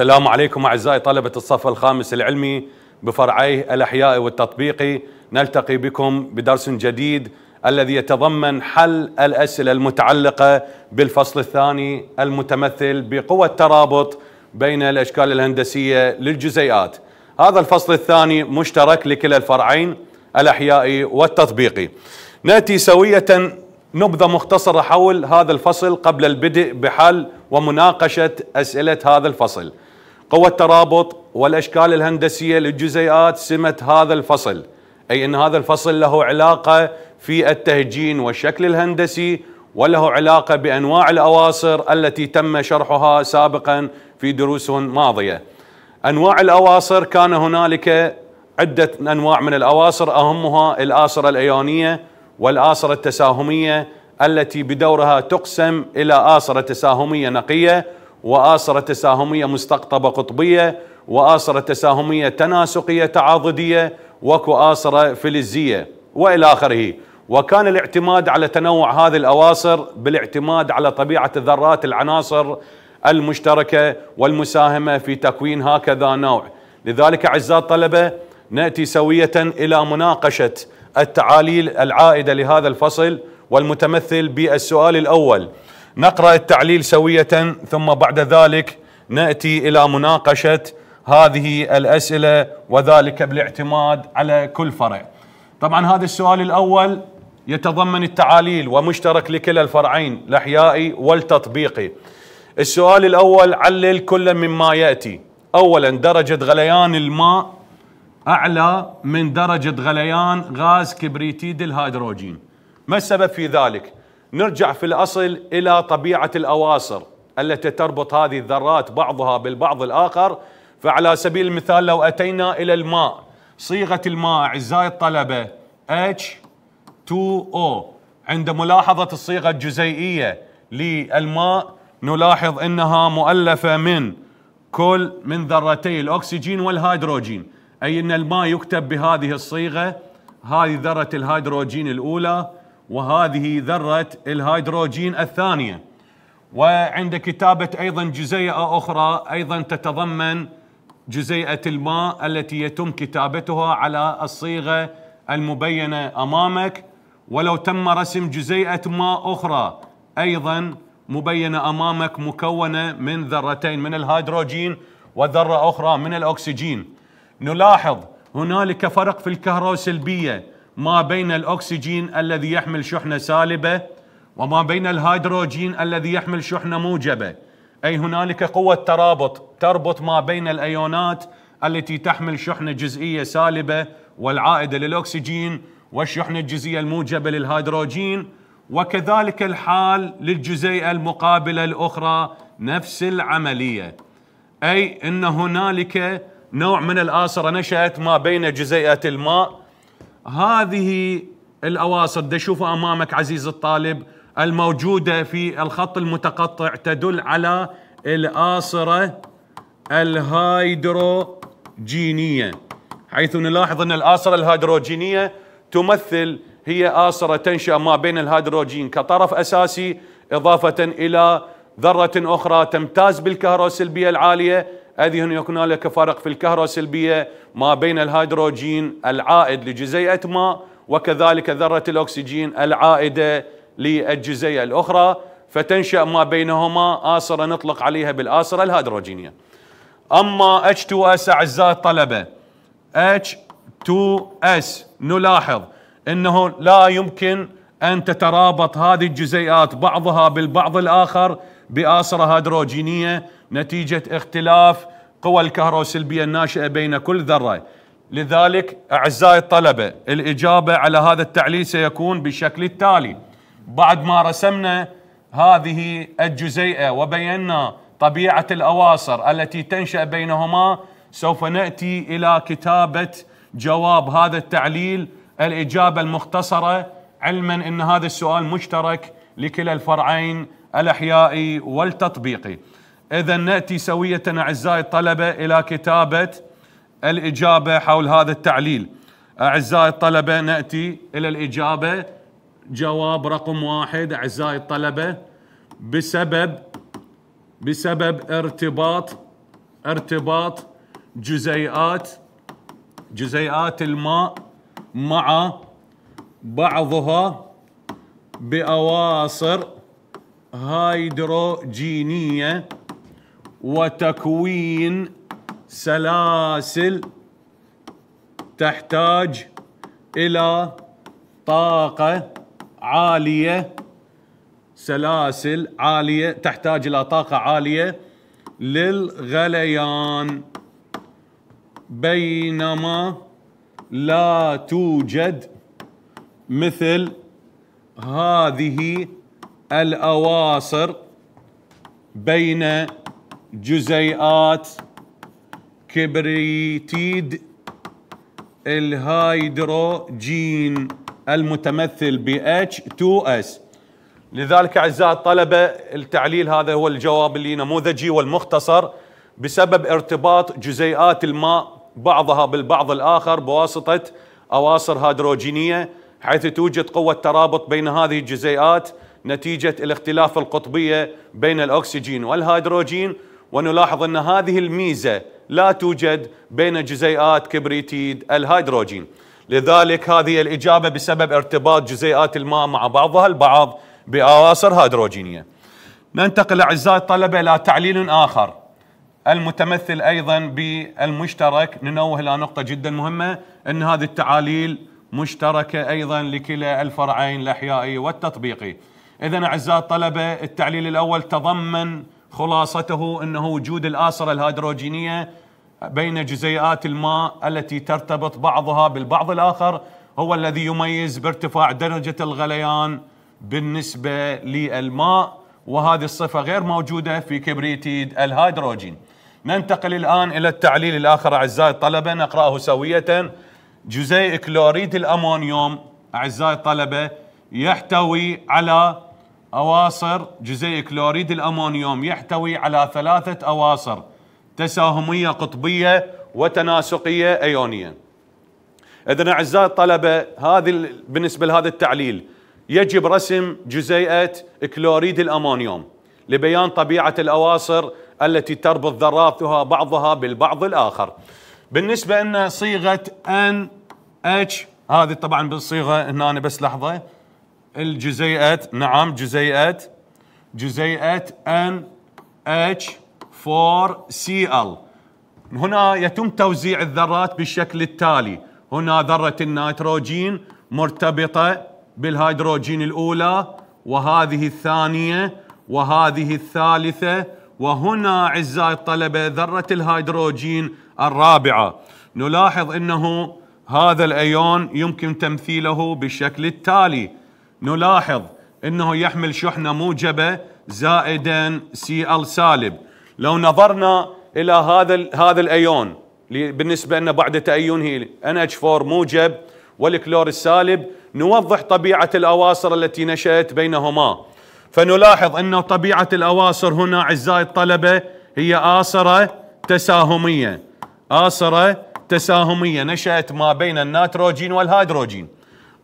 السلام عليكم أعزائي طلبة الصف الخامس العلمي بفرعيه الأحياء والتطبيقي نلتقي بكم بدرس جديد الذي يتضمن حل الأسئلة المتعلقة بالفصل الثاني المتمثل بقوة الترابط بين الأشكال الهندسية للجزيئات هذا الفصل الثاني مشترك لكلا الفرعين الأحيائي والتطبيقي نأتي سوية نبذة مختصرة حول هذا الفصل قبل البدء بحل ومناقشة أسئلة هذا الفصل قوة الترابط والأشكال الهندسية للجزيئات سمة هذا الفصل أي أن هذا الفصل له علاقة في التهجين والشكل الهندسي وله علاقة بأنواع الأواصر التي تم شرحها سابقا في دروس ماضية أنواع الأواصر كان هنالك عدة أنواع من الأواصر أهمها الآصرة الأيونية والآصرة التساهمية التي بدورها تقسم إلى آصرة تساهمية نقية وآسرة تساهمية مستقطبة قطبية وآسرة تساهمية تناسقية تعاضدية وكو آسرة فلزية وإلى آخره وكان الاعتماد على تنوع هذه الأواصر بالاعتماد على طبيعة الذرات العناصر المشتركة والمساهمة في تكوين هكذا نوع لذلك أعزائي الطلبة نأتي سوية إلى مناقشة التعاليل العائدة لهذا الفصل والمتمثل بالسؤال الأول نقرأ التعليل سوية ثم بعد ذلك نأتي إلى مناقشة هذه الأسئلة وذلك بالاعتماد على كل فرع طبعا هذا السؤال الأول يتضمن التعاليل ومشترك لكلا الفرعين الأحيائي والتطبيقي السؤال الأول علل كل مما يأتي أولا درجة غليان الماء أعلى من درجة غليان غاز كبريتيد الهيدروجين ما السبب في ذلك؟ نرجع في الأصل إلى طبيعة الأواصر التي تربط هذه الذرات بعضها بالبعض الآخر فعلى سبيل المثال لو أتينا إلى الماء صيغة الماء أعزائي الطلبة H2O عند ملاحظة الصيغة الجزيئية للماء نلاحظ أنها مؤلفة من كل من ذرتي الأكسجين والهيدروجين أي أن الماء يكتب بهذه الصيغة هذه ذرة الهيدروجين الأولى وهذه ذرة الهيدروجين الثانية وعند كتابة أيضا جزيئة أخرى أيضا تتضمن جزيئة الماء التي يتم كتابتها على الصيغة المبينة أمامك ولو تم رسم جزيئة ماء أخرى أيضا مبينة أمامك مكونة من ذرتين من الهيدروجين وذرة أخرى من الأكسجين نلاحظ هنالك فرق في الكهروسلبية ما بين الأكسجين الذي يحمل شحنة سالبة وما بين الهيدروجين الذي يحمل شحنة موجبة أي هنالك قوة ترابط تربط ما بين الأيونات التي تحمل شحنة جزئية سالبة والعائدة للأكسجين والشحنة الجزئية الموجبة للهيدروجين وكذلك الحال للجزيئة المقابلة الأخرى نفس العملية أي أن هنالك نوع من الآسرة نشأت ما بين جزيئة الماء هذه الاواصر تشوفها امامك عزيز الطالب الموجوده في الخط المتقطع تدل على الآصرة الهيدروجينية حيث نلاحظ أن الآصرة الهيدروجينية تمثل هي آصرة تنشأ ما بين الهيدروجين كطرف أساسي إضافة إلى ذرة أخرى تمتاز بالكهروسلبية العالية هذه يكون هنالك فرق في السلبية ما بين الهيدروجين العائد لجزيئة ما وكذلك ذرة الأكسجين العائدة للجزيئة الأخرى فتنشأ ما بينهما آسرة نطلق عليها بالآسرة الهيدروجينية أما H2S أعزائي الطلبة H2S نلاحظ أنه لا يمكن أن تترابط هذه الجزيئات بعضها بالبعض الآخر بآصرة هيدروجينية نتيجة اختلاف قوى الكهروسلبية الناشئة بين كل ذرة لذلك أعزائي الطلبة الإجابة على هذا التعليل سيكون بالشكل التالي بعد ما رسمنا هذه الجزيئة وبينا طبيعة الأواصر التي تنشأ بينهما سوف نأتي إلى كتابة جواب هذا التعليل الإجابة المختصرة علما أن هذا السؤال مشترك لكلا الفرعين الأحياء والتطبيق إذا نأتي سوية أعزائي الطلبة إلى كتابة الإجابة حول هذا التعليل أعزائي الطلبة نأتي إلى الإجابة جواب رقم واحد أعزائي الطلبة بسبب بسبب ارتباط ارتباط جزيئات جزيئات الماء مع بعضها بأواصر هيدروجينية وتكوين سلاسل تحتاج إلى طاقة عالية سلاسل عالية تحتاج إلى طاقة عالية للغليان بينما لا توجد مثل هذه الأواصر بين جزيئات كبريتيد الهيدروجين المتمثل ب H2S لذلك أعزائي الطلبة التعليل هذا هو الجواب اللي نموذجي والمختصر بسبب ارتباط جزيئات الماء بعضها بالبعض الآخر بواسطة أواصر هيدروجينية حيث توجد قوة ترابط بين هذه الجزيئات نتيجة الاختلاف القطبية بين الأكسجين والهيدروجين ونلاحظ أن هذه الميزة لا توجد بين جزيئات كبريتيد الهيدروجين لذلك هذه الإجابة بسبب ارتباط جزيئات الماء مع بعضها البعض بأواصر هيدروجينية ننتقل أعزائي الطلبة إلى تعليل آخر المتمثل أيضا بالمشترك ننوه إلى نقطة جدا مهمة أن هذه التعاليل مشتركة أيضا لكلا الفرعين الأحيائي والتطبيقي إذا أعزائي الطلبة التعليل الأول تضمن خلاصته أنه وجود الآسرة الهيدروجينية بين جزيئات الماء التي ترتبط بعضها بالبعض الآخر هو الذي يميز بارتفاع درجة الغليان بالنسبة للماء وهذه الصفة غير موجودة في كبريتيد الهيدروجين ننتقل الآن إلى التعليل الآخر أعزائي الطلبة نقرأه سوية جزيء كلوريد الأمونيوم أعزائي الطلبة يحتوي على أواصر جزيء كلوريد الأمونيوم يحتوي على ثلاثة أواصر تساهمية قطبية وتناسقية أيونية إذن أعزائي الطلبة هذه بالنسبة لهذا التعليل يجب رسم جزيئة كلوريد الأمونيوم لبيان طبيعة الأواصر التي تربط ذراتها بعضها بالبعض الآخر بالنسبة أن صيغة NH هذه طبعا بالصيغة هنا بس لحظة الجزيئات نعم جزيئات جزيئات ان اتش 4 سي ال هنا يتم توزيع الذرات بالشكل التالي هنا ذرة النيتروجين مرتبطة بالهيدروجين الأولى وهذه الثانية وهذه الثالثة وهنا أعزائي الطلبة ذرة الهيدروجين الرابعة نلاحظ أنه هذا الأيون يمكن تمثيله بالشكل التالي نلاحظ انه يحمل شحنه موجبه زائدا سي ال سالب لو نظرنا الى هذا هذا الايون بالنسبه لنا بعد تأينه ان اتش 4 موجب والكلور السالب نوضح طبيعه الاواصر التي نشات بينهما فنلاحظ ان طبيعه الاواصر هنا اعزائي الطلبه هي آصره تساهميه آصره تساهميه نشات ما بين النيتروجين والهيدروجين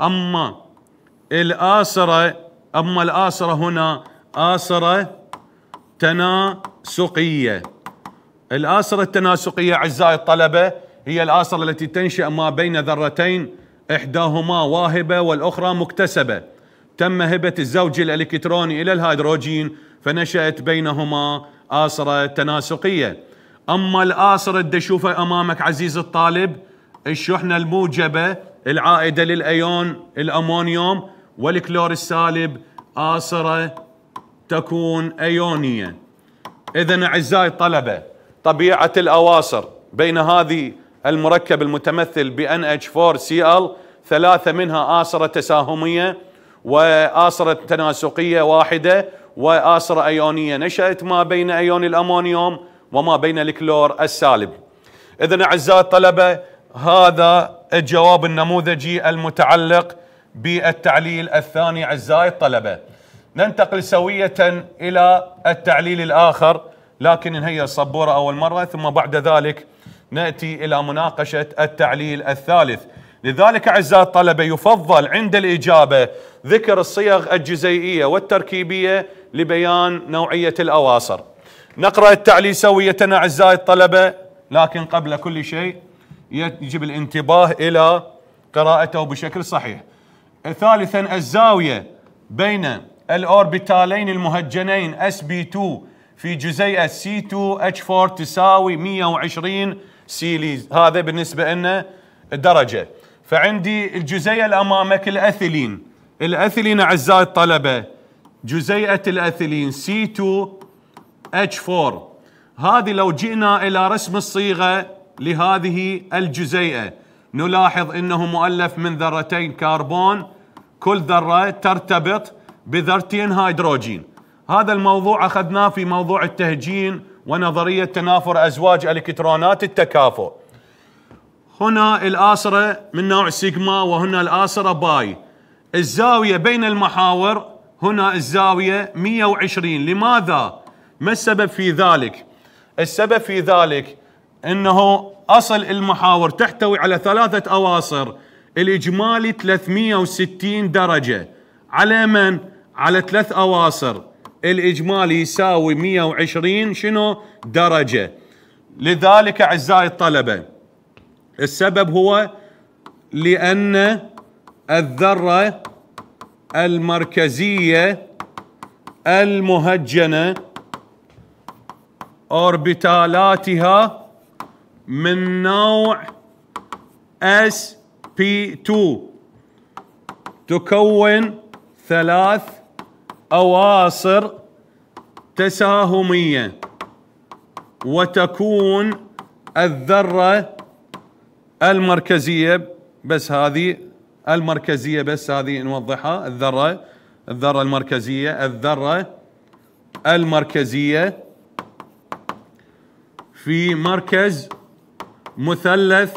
اما الآسرة أما الآسرة هنا آسرة تناسقية الآسرة التناسقية أعزائي الطلبة هي الآسرة التي تنشأ ما بين ذرتين إحداهما واهبة والأخرى مكتسبة تم هبة الزوج الإلكتروني إلى الهيدروجين فنشأت بينهما آسرة تناسقية أما الآسرة تشوفها أمامك عزيز الطالب الشحنة الموجبة العائدة للأيون الأمونيوم والكلور السالب آسرة تكون أيونية إذا أعزائي الطلبة طبيعة الأواصر بين هذه المركب المتمثل ب NH4Cl ثلاثة منها آسرة تساهمية وآسرة تناسقية واحدة وآسرة أيونية نشأت ما بين أيون الأمونيوم وما بين الكلور السالب إذا أعزائي الطلبة هذا الجواب النموذجي المتعلق بالتعليل الثاني أعزائي الطلبة ننتقل سوية إلى التعليل الآخر لكن نهيئ الصبورة أول مرة ثم بعد ذلك نأتي إلى مناقشة التعليل الثالث لذلك أعزائي الطلبة يفضل عند الإجابة ذكر الصيغ الجزيئية والتركيبية لبيان نوعية الأواصر نقرأ التعليل سوية أعزائي الطلبة لكن قبل كل شيء يجب الانتباه إلى قراءته بشكل صحيح ثالثا الزاوية بين الأوربيتالين المهجنين SB2 في جزيئة C2H4 تساوي 120 سيليز هذا بالنسبة لنا درجة فعندي الجزيئة الأمامك الأثيلين الأثيلين أعزائي الطلبة جزيئة الأثيلين C2H4 هذه لو جئنا إلى رسم الصيغة لهذه الجزيئة نلاحظ انه مؤلف من ذرتين كربون كل ذره ترتبط بذرتين هيدروجين هذا الموضوع اخذناه في موضوع التهجين ونظريه تنافر ازواج الكترونات التكافؤ هنا الآسرة من نوع سيجما وهنا الآسرة باي الزاوية بين المحاور هنا الزاوية 120 لماذا؟ ما السبب في ذلك؟ السبب في ذلك انه اصل المحاور تحتوي على ثلاثه اواصر الاجمالي 360 درجه على من؟ على ثلاث اواصر الاجمالي يساوي 120 شنو؟ درجه لذلك اعزائي الطلبه السبب هو لان الذره المركزيه المهجنه اوربيتالاتها من نوع SP2 تكون ثلاث أواصر تساهمية وتكون الذرة المركزية بس هذه المركزية بس هذه نوضحها الذرة الذرة المركزية الذرة المركزية في مركز مثلث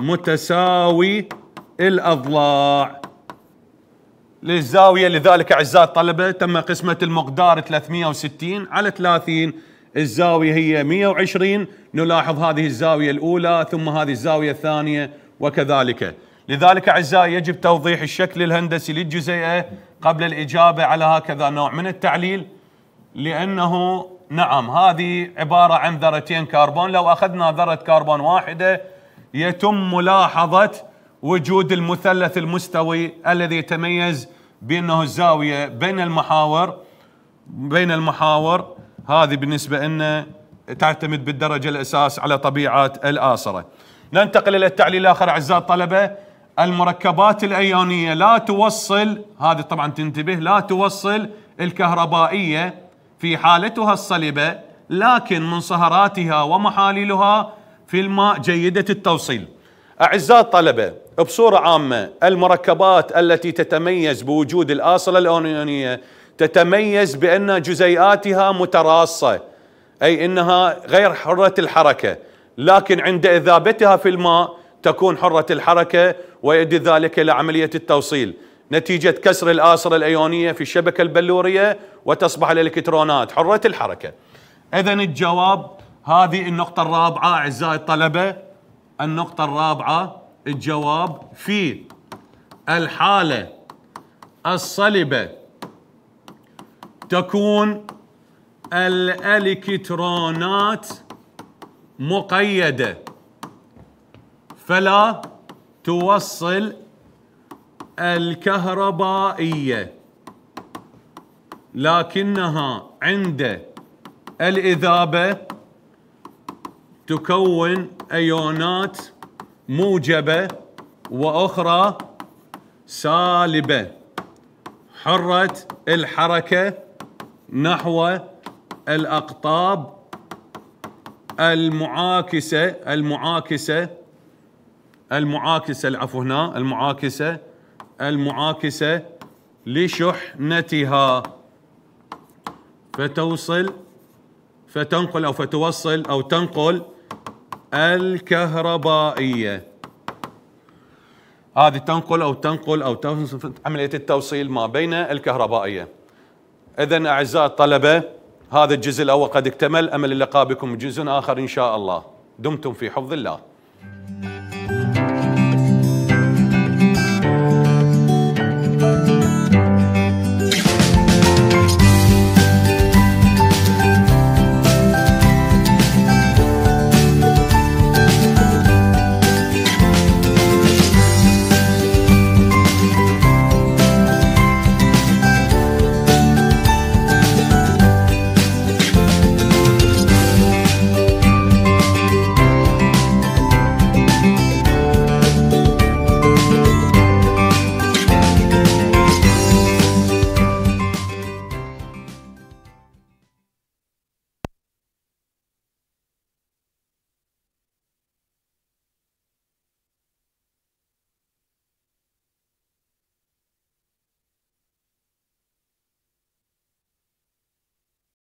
متساوي الأضلاع للزاوية لذلك أعزائي الطلبة تم قسمة المقدار 360 على 30 الزاوية هي 120 نلاحظ هذه الزاوية الأولى ثم هذه الزاوية الثانية وكذلك لذلك أعزائي يجب توضيح الشكل الهندسي للجزيئة قبل الإجابة على هكذا نوع من التعليل لأنه نعم هذه عبارة عن ذرتين كربون لو أخذنا ذرة كربون واحدة يتم ملاحظة وجود المثلث المستوي الذي يتميز بأنه الزاوية بين المحاور بين المحاور هذه بالنسبة لنا تعتمد بالدرجة الأساس على طبيعة الآصرة ننتقل إلى التعليل الآخر أعزائي الطلبة المركبات الأيونية لا توصل هذه طبعا تنتبه لا توصل الكهربائية في حالتها الصلبة لكن من صهراتها ومحاللها في الماء جيدة التوصيل أعزاء الطلبة بصورة عامة المركبات التي تتميز بوجود الآصلة الأونيونية تتميز بأن جزيئاتها متراصة أي أنها غير حرة الحركة لكن عند إذابتها في الماء تكون حرة الحركة ويؤدي ذلك إلى عملية التوصيل نتيجة كسر الآسرة الأيونية في الشبكة البلورية وتصبح الإلكترونات حرة الحركة إذا الجواب هذه النقطة الرابعة أعزائي الطلبة النقطة الرابعة الجواب في الحالة الصلبة تكون الإلكترونات مقيدة فلا توصل الكهربائية لكنها عند الإذابة تكون أيونات موجبة وأخرى سالبة حرة الحركة نحو الأقطاب المعاكسة المعاكسة المعاكسة العفو هنا المعاكسة المعاكسة لشحنتها فتوصل فتنقل أو فتوصل أو تنقل الكهربائية هذه تنقل أو تنقل أو تنقل عملية التوصيل ما بين الكهربائية إذا أعزائي الطلبة هذا الجزء الأول قد اكتمل أمل اللقاء بكم جزء آخر إن شاء الله دمتم في حفظ الله